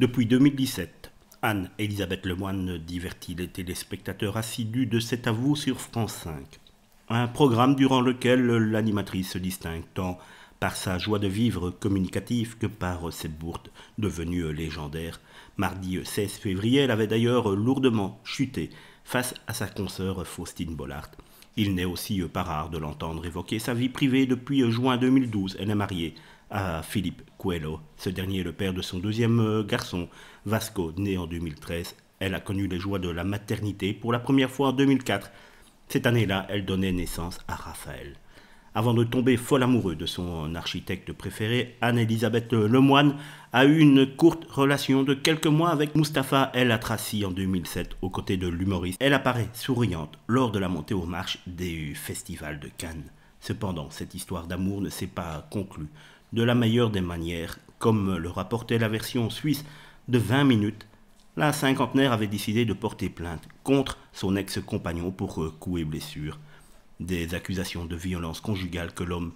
Depuis 2017, Anne-Elisabeth Lemoine divertit les téléspectateurs assidus de cet avou sur France 5. Un programme durant lequel l'animatrice se distingue tant par sa joie de vivre communicative que par ses bourdes devenues légendaires. Mardi 16 février, elle avait d'ailleurs lourdement chuté face à sa consoeur Faustine Bollard. Il n'est aussi pas rare de l'entendre évoquer sa vie privée depuis juin 2012. Elle est mariée à Philippe ce dernier est le père de son deuxième euh, garçon, Vasco, né en 2013. Elle a connu les joies de la maternité pour la première fois en 2004. Cette année-là, elle donnait naissance à Raphaël. Avant de tomber folle amoureux de son architecte préféré, Anne-Elisabeth Lemoine a eu une courte relation de quelques mois avec Mustapha El Atrassi en 2007 aux côtés de l'humoriste. Elle apparaît souriante lors de la montée aux marches des festivals de Cannes. Cependant, cette histoire d'amour ne s'est pas conclue de la meilleure des manières, comme le rapportait la version suisse de 20 minutes. La cinquantenaire avait décidé de porter plainte contre son ex-compagnon pour euh, coups et blessures, des accusations de violence conjugale que l'homme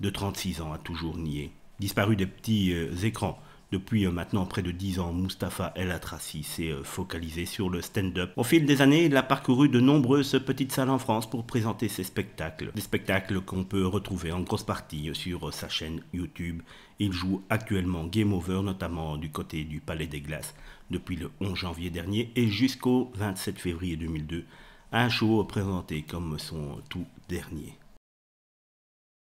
de 36 ans a toujours niées Disparu des petits euh, écrans depuis euh, maintenant près de 10 ans, Mustapha El Atrassi s'est euh, focalisé sur le stand-up. Au fil des années, il a parcouru de nombreuses petites salles en France pour présenter ses spectacles. Des spectacles qu'on peut retrouver en grosse partie sur euh, sa chaîne YouTube. Il joue actuellement Game Over, notamment du côté du Palais des Glaces, depuis le 11 janvier dernier et jusqu'au 27 février 2002. Un show présenté comme son tout dernier.